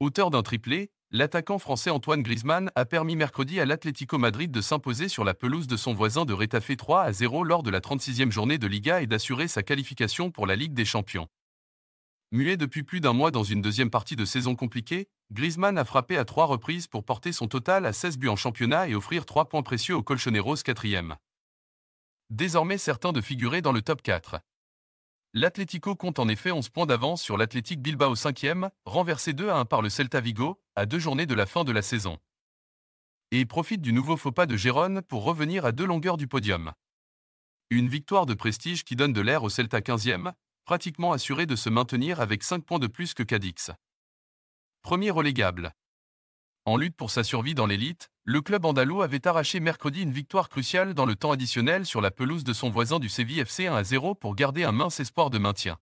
Auteur d'un triplé, l'attaquant français Antoine Griezmann a permis mercredi à l'Atlético Madrid de s'imposer sur la pelouse de son voisin de Retafe 3 à 0 lors de la 36e journée de Liga et d'assurer sa qualification pour la Ligue des Champions. Muet depuis plus d'un mois dans une deuxième partie de saison compliquée, Griezmann a frappé à trois reprises pour porter son total à 16 buts en championnat et offrir trois points précieux au Colchoneros 4e. Désormais certain de figurer dans le top 4. L'Atlético compte en effet 11 points d'avance sur l'Athletic Bilbao 5e, renversé 2 à 1 par le Celta Vigo, à deux journées de la fin de la saison. Et profite du nouveau faux pas de Gérone pour revenir à deux longueurs du podium. Une victoire de prestige qui donne de l'air au Celta 15e, pratiquement assuré de se maintenir avec 5 points de plus que Cadix. Premier relégable. En lutte pour sa survie dans l'élite, le club andalou avait arraché mercredi une victoire cruciale dans le temps additionnel sur la pelouse de son voisin du Séville FC 1 à 0 pour garder un mince espoir de maintien.